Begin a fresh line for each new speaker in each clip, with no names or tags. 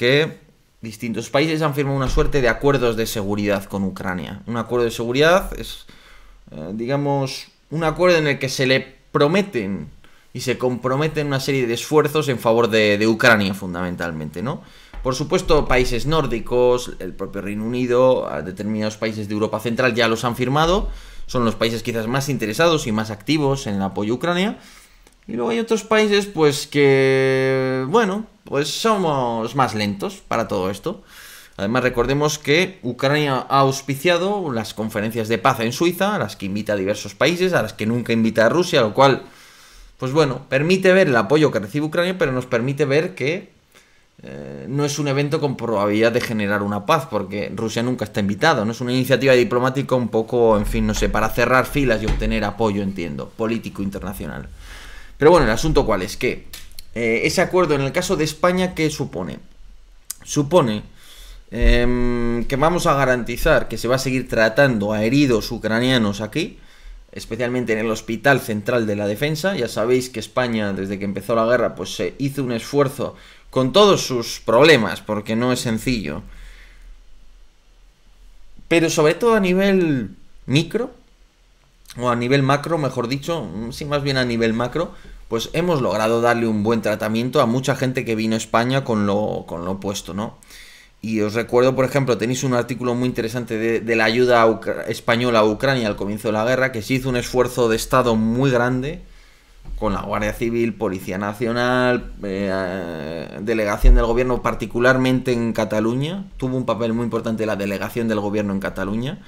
que distintos países han firmado una suerte de acuerdos de seguridad con Ucrania. Un acuerdo de seguridad es, eh, digamos, un acuerdo en el que se le prometen y se comprometen una serie de esfuerzos en favor de, Ucrania fundamentalmente, ¿no? Por supuesto, países nórdicos, el propio Reino Unido, determinados países de Europa Central ya los han firmado, son los países quizás más interesados y más activos en el apoyo a Ucrania, y luego hay otros países, pues que, bueno, pues somos más lentos para todo esto. Además, recordemos que Ucrania ha auspiciado las conferencias de paz en Suiza, a las que invita a diversos países, a las que nunca invita a Rusia, lo cual, pues bueno, permite ver el apoyo que recibe Ucrania, pero nos permite ver que eh, no es un evento con probabilidad de generar una paz, porque Rusia nunca está invitado, ¿no? Es una iniciativa diplomática un poco, en fin, no sé, para cerrar filas y obtener apoyo, entiendo, político internacional. Pero bueno, el asunto cuál es que eh, ese acuerdo en el caso de España, ¿qué supone? Supone em, que vamos a garantizar que se va a seguir tratando a heridos ucranianos aquí, especialmente en el Hospital Central de la Defensa. Ya sabéis que España, desde que empezó la guerra, pues se hizo un esfuerzo con todos sus problemas, porque no es sencillo. Pero sobre todo a nivel micro, o a nivel macro, mejor dicho, sí, más bien a nivel macro, pues hemos logrado darle un buen tratamiento a mucha gente que vino a España con lo, con opuesto, ¿no? Y os recuerdo, por ejemplo, tenéis un artículo muy interesante de, la ayuda española a Ucrania al comienzo de la guerra, que se hizo un esfuerzo de Estado muy grande con la Guardia Civil, Policía Nacional, eh, delegación del gobierno, particularmente en Cataluña. Tuvo un papel muy importante la delegación del gobierno en Cataluña.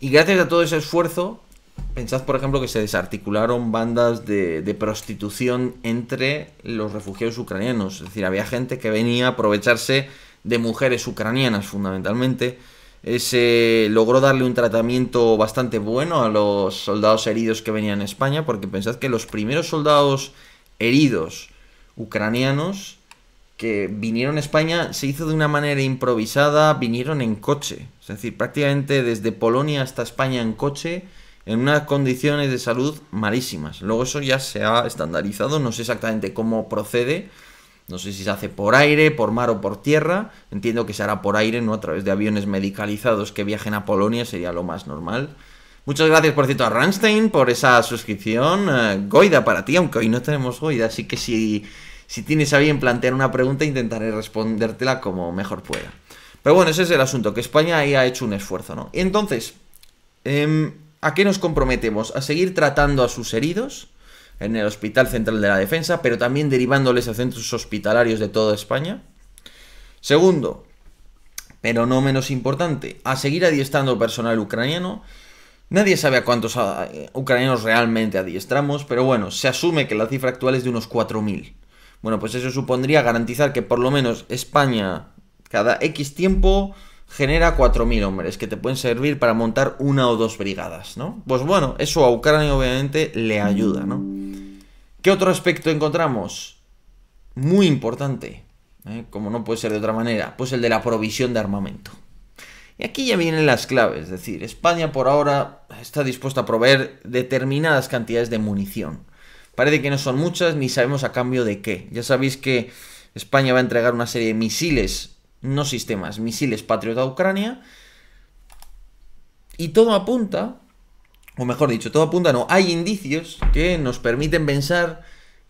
Y gracias a todo ese esfuerzo, Pensad, por ejemplo, que se desarticularon bandas de, prostitución entre los refugiados ucranianos. Es decir, había gente que venía a aprovecharse de mujeres ucranianas, fundamentalmente. Se logró darle un tratamiento bastante bueno a los soldados heridos que venían a España, porque pensad que los primeros soldados heridos ucranianos que vinieron a España se hizo de una manera improvisada, vinieron en coche. Es decir, prácticamente desde Polonia hasta España en coche en unas condiciones de salud malísimas. Luego eso ya se ha estandarizado, no sé exactamente cómo procede, no sé si se hace por aire, por mar o por tierra, entiendo que se hará por aire, no a través de aviones medicalizados que viajen a Polonia, sería lo más normal. Muchas gracias, por cierto, a Ranstein por esa suscripción. Eh, Goida para ti, aunque hoy no tenemos Goida, así que si, si tienes a bien plantear una pregunta, intentaré respondértela como mejor pueda. Pero bueno, ese es el asunto, que España ahí ha hecho un esfuerzo, ¿no? Entonces, em, ¿A qué nos comprometemos? A seguir tratando a sus heridos en el Hospital Central de la Defensa, pero también derivándoles a centros hospitalarios de toda España. Segundo, pero no menos importante, a seguir adiestrando personal ucraniano. Nadie sabe a cuántos ah, eh, ucranianos realmente adiestramos, pero bueno, se asume que la cifra actual es de unos 4.000. Bueno, pues eso supondría garantizar que por lo menos España, cada X tiempo, genera 4.000 hombres que te pueden servir para montar una o dos brigadas, ¿no? Pues bueno, eso a Ucrania obviamente le ayuda, ¿no? ¿Qué otro aspecto encontramos? Muy importante, ¿eh? como no puede ser de otra manera, pues el de la provisión de armamento. Y aquí ya vienen las claves, es decir, España por ahora está dispuesta a proveer determinadas cantidades de munición. Parece que no son muchas ni sabemos a cambio de qué. Ya sabéis que España va a entregar una serie de misiles no sistemas, misiles Patriot a Ucrania. Y todo apunta, o mejor dicho, todo apunta, no, hay indicios que nos permiten pensar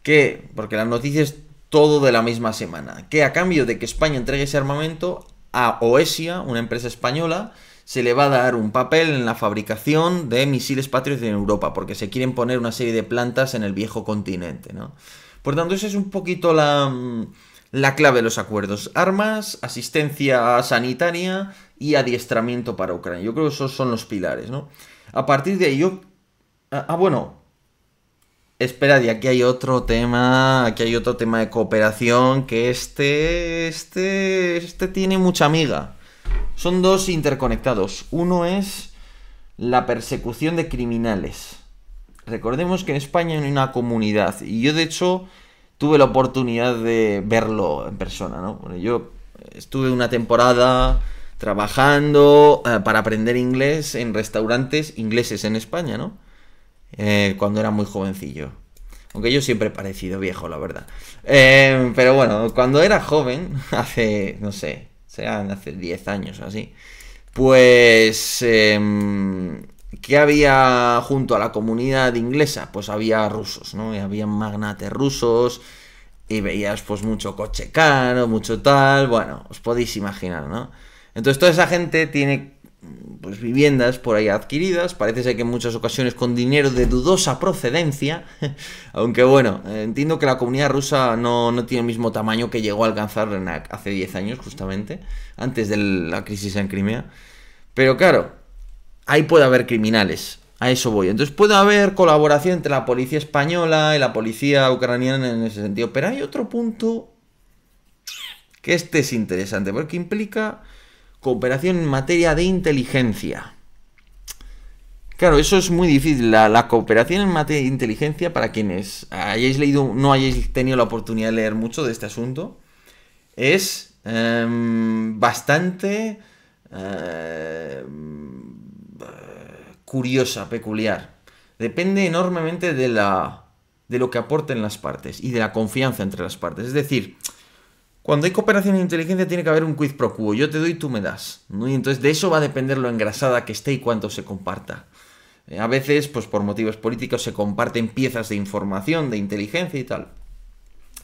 que, porque las noticias todo de la misma semana, que a cambio de que España entregue ese armamento a Oesia, una empresa española, se le va a dar un papel en la fabricación de misiles patrios en Europa, porque se quieren poner una serie de plantas en el viejo continente, ¿no? Por tanto, esa es un poquito la mm, la clave de los acuerdos. Armas, asistencia sanitaria y adiestramiento para Ucrania. Yo creo que esos son los pilares, ¿no? A partir de ello Ah, ah bueno. Esperad, y aquí hay otro tema, aquí hay otro tema de cooperación, que este, este, este tiene mucha amiga. Son dos interconectados. Uno es la persecución de criminales. Recordemos que en España hay una comunidad, y yo de hecho tuve la oportunidad de verlo en persona, ¿no? yo estuve una temporada trabajando eh, para aprender inglés en restaurantes ingleses en España, ¿no? Eh, cuando era muy jovencillo. Aunque yo siempre he parecido viejo, la verdad. Eh, pero bueno, cuando era joven, hace, no sé, sean hace 10 años o así, pues em, ¿Qué había junto a la comunidad inglesa? Pues había rusos, ¿no? Y había magnates rusos y veías pues mucho coche caro, mucho tal, bueno, os podéis imaginar, ¿no? Entonces toda esa gente tiene pues viviendas por ahí adquiridas, parece ser que en muchas ocasiones con dinero de dudosa procedencia, aunque bueno, entiendo que la comunidad rusa no, tiene el mismo tamaño que llegó a alcanzar hace 10 años justamente, antes de la crisis en Crimea, pero claro, ahí puede haber criminales. A eso voy. Entonces puede haber colaboración entre la policía española y la policía ucraniana en ese sentido. Pero hay otro punto que este es interesante, porque implica cooperación en materia de inteligencia. Claro, eso es muy difícil. La, cooperación en materia de inteligencia, para quienes hayáis leído, no hayáis tenido la oportunidad de leer mucho de este asunto, es em, bastante em, curiosa, peculiar. Depende enormemente de, la, de lo que aporten las partes y de la confianza entre las partes. Es decir, cuando hay cooperación e inteligencia tiene que haber un quiz pro quo. Yo te doy, tú me das. Y entonces de eso va a depender lo engrasada que esté y cuánto se comparta. Eh, a veces, pues por motivos políticos, se comparten piezas de información, de inteligencia y tal.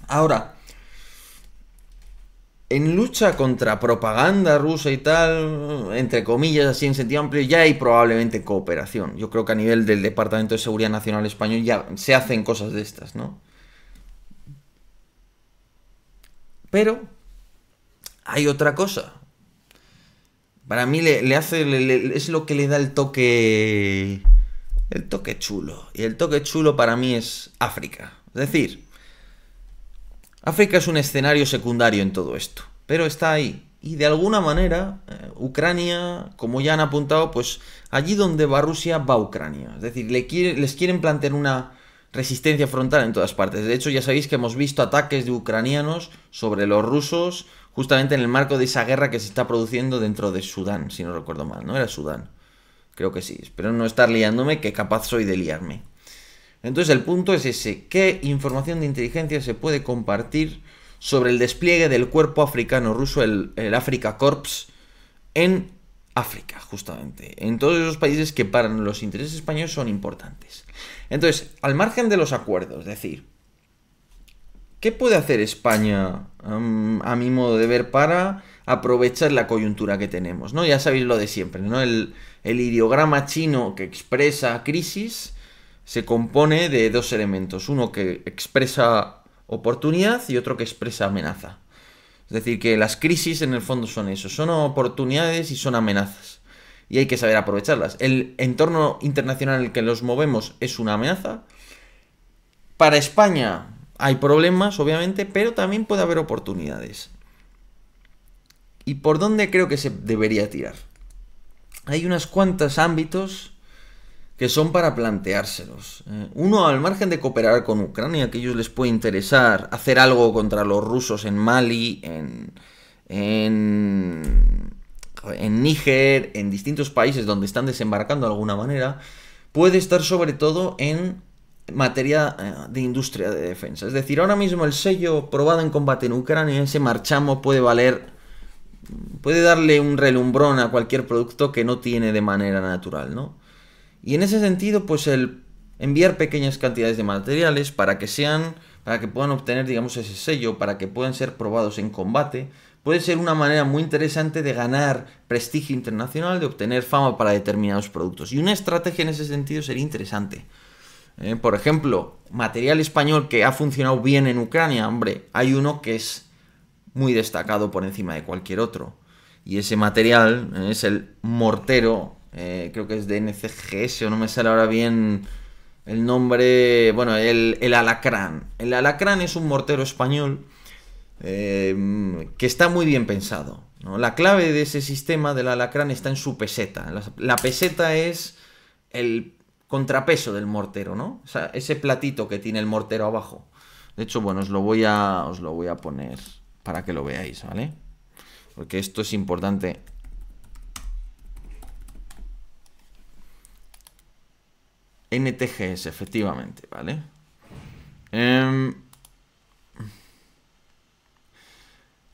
Ahora, en lucha contra propaganda rusa y tal, entre comillas, así en sentido amplio, ya hay probablemente cooperación. Yo creo que a nivel del Departamento de Seguridad Nacional Español ya se hacen cosas de estas, ¿no? Pero hay otra cosa. Para mí le, hace. es lo que le da el toque. El toque chulo. Y el toque chulo para mí es África. Es decir, África es un escenario secundario en todo esto, pero está ahí. Y de alguna manera, eh, Ucrania, como ya han apuntado, pues allí donde va Rusia, va Ucrania. Es decir, les quieren plantear una resistencia frontal en todas partes. De hecho, ya sabéis que hemos visto ataques de ucranianos sobre los rusos justamente en el marco de esa guerra que se está produciendo dentro de Sudán, si no recuerdo mal, ¿no? Era Sudán. Creo que sí. Espero no estar liándome, que capaz soy de liarme. Entonces el punto es ese, ¿qué información de inteligencia se puede compartir sobre el despliegue del cuerpo africano ruso, el, Africa Corps, en África, justamente, en todos esos países que para los intereses españoles son importantes? Entonces, al margen de los acuerdos, es decir, ¿qué puede hacer España, a mi modo de ver, para aprovechar la coyuntura que tenemos? ¿no? Ya sabéis lo de siempre, ¿no? El, el ideograma chino que expresa crisis se compone de dos elementos, uno que expresa oportunidad y otro que expresa amenaza. Es decir, que las crisis en el fondo son eso, son oportunidades y son amenazas. Y hay que saber aprovecharlas. El entorno internacional en el que los movemos es una amenaza. Para España hay problemas, obviamente, pero también puede haber oportunidades. ¿Y por dónde creo que se debería tirar? Hay unas cuantas ámbitos que son para planteárselos. Eh, uno, al margen de cooperar con Ucrania, que ellos les puede interesar hacer algo contra los rusos en Mali, en, en, en Níger, en distintos países donde están desembarcando de alguna manera, puede estar sobre todo en materia eh, de industria de defensa. Es decir, ahora mismo el sello probado en combate en Ucrania, ese marchamo puede valer puede darle un relumbrón a cualquier producto que no tiene de manera natural, ¿no? Y en ese sentido, pues el enviar pequeñas cantidades de materiales para que sean, para que puedan obtener, digamos, ese sello, para que puedan ser probados en combate, puede ser una manera muy interesante de ganar prestigio internacional, de obtener fama para determinados productos. Y una estrategia en ese sentido sería interesante. Eh, por ejemplo, material español que ha funcionado bien en Ucrania, hombre, hay uno que es muy destacado por encima de cualquier otro. Y ese material eh, es el mortero eh, creo que es de NCGS o no me sale ahora bien el nombre, bueno, el, alacrán. El alacrán es un mortero español eh, que está muy bien pensado. La clave de ese sistema del alacrán está en su peseta. La, peseta es el contrapeso del mortero, ¿no? O sea, ese platito que tiene el mortero abajo. De hecho, bueno, os lo voy a, os lo voy a poner para que lo veáis, ¿vale? Porque esto es importante NTGS, efectivamente, ¿vale? Em,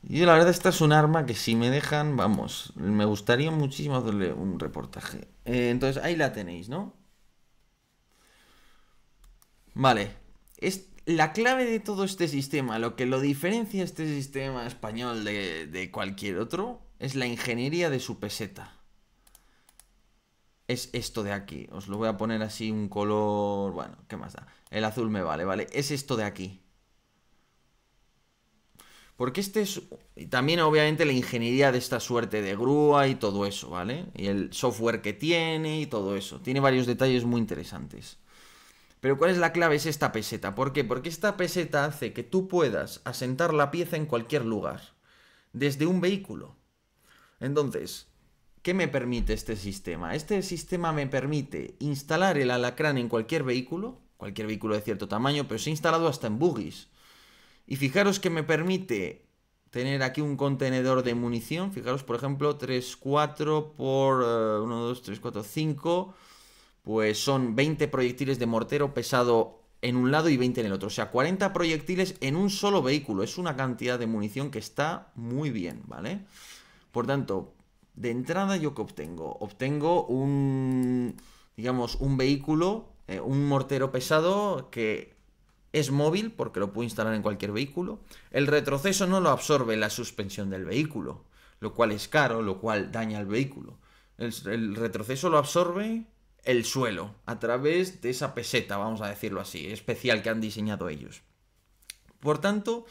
y la verdad, esta es un arma que si me dejan, vamos, me gustaría muchísimo hacerle un reportaje. Eh, entonces, ahí la tenéis, ¿no? Vale. Es la clave de todo este sistema, lo que lo diferencia este sistema español de cualquier otro, es la ingeniería de su peseta es esto de aquí. Os lo voy a poner así un color... Bueno, ¿qué más da? El azul me vale, ¿vale? Es esto de aquí. Porque este es... Y también obviamente la ingeniería de esta suerte de grúa y todo eso, ¿vale? Y el software que tiene y todo eso. Tiene varios detalles muy interesantes. Pero ¿cuál es la clave? Es esta peseta. ¿Por qué? Porque esta peseta hace que tú puedas asentar la pieza en cualquier lugar. Desde un vehículo. Entonces, ¿Qué me permite este sistema? Este sistema me permite instalar el alacrán en cualquier vehículo, cualquier vehículo de cierto tamaño, pero se ha instalado hasta en buggies. Y fijaros que me permite tener aquí un contenedor de munición. Fijaros, por ejemplo, 3, 4 por 1, 2, 3, 4, 5. Pues son 20 proyectiles de mortero pesado en un lado y 20 en el otro. O sea, 40 proyectiles en un solo vehículo. Es una cantidad de munición que está muy bien, ¿vale? Por tanto, de entrada, ¿yo que obtengo? Obtengo un, digamos, un vehículo, eh, un mortero pesado que es móvil porque lo puedo instalar en cualquier vehículo. El retroceso no lo absorbe la suspensión del vehículo, lo cual es caro, lo cual daña al vehículo. el, retroceso lo absorbe el suelo a través de esa peseta, vamos a decirlo así, especial que han diseñado ellos. Por tanto,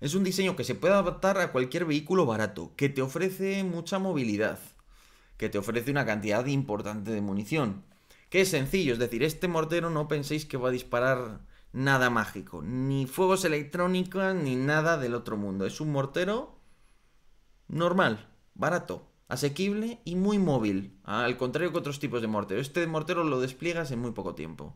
es un diseño que se puede adaptar a cualquier vehículo barato, que te ofrece mucha movilidad, que te ofrece una cantidad importante de munición. Que es sencillo, es decir, este mortero no penséis que va a disparar nada mágico, ni fuegos electrónicos, ni nada del otro mundo. Es un mortero normal, barato, asequible y muy móvil, al contrario que otros tipos de mortero. Este mortero lo despliegas en muy poco tiempo.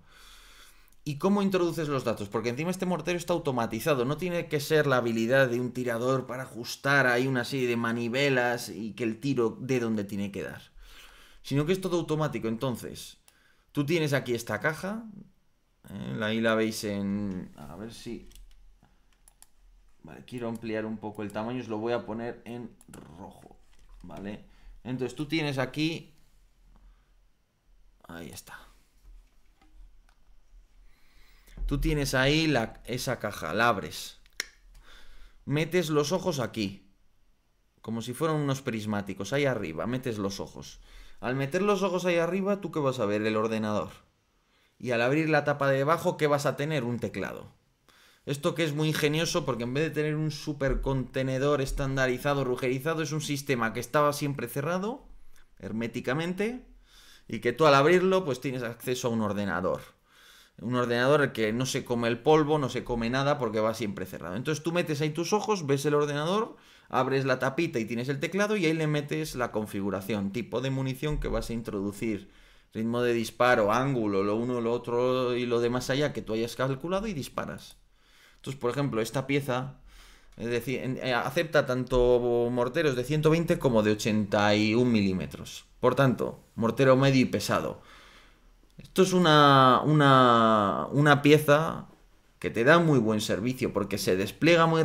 ¿Y cómo introduces los datos? Porque encima este mortero está automatizado, no tiene que ser la habilidad de un tirador para ajustar ahí una serie de manivelas y que el tiro de donde tiene que dar. Sino que es todo automático, entonces. Tú tienes aquí esta caja, ¿eh? ahí la veis en... A ver si... Vale, quiero ampliar un poco el tamaño, os lo voy a poner en rojo, ¿vale? Entonces tú tienes aquí... Ahí está. Tú tienes ahí la, esa caja, la abres. Metes los ojos aquí. Como si fueran unos prismáticos, ahí arriba, metes los ojos. Al meter los ojos ahí arriba, ¿tú qué vas a ver? El ordenador. Y al abrir la tapa de debajo, ¿qué vas a tener? Un teclado. Esto que es muy ingenioso porque en vez de tener un contenedor estandarizado, rugerizado, es un sistema que estaba siempre cerrado, herméticamente, y que tú al abrirlo pues tienes acceso a un ordenador un ordenador que no se come el polvo, no se come nada porque va siempre cerrado. Entonces tú metes ahí tus ojos, ves el ordenador, abres la tapita y tienes el teclado y ahí le metes la configuración, tipo de munición que vas a introducir, ritmo de disparo, ángulo, lo uno, lo otro y lo demás allá que tú hayas calculado y disparas. Entonces, por ejemplo, esta pieza es decir, eh, acepta tanto morteros de 120 como de 81 milímetros. Por tanto, mortero medio y pesado. Esto es una, una, pieza que te da muy buen servicio porque se despliega muy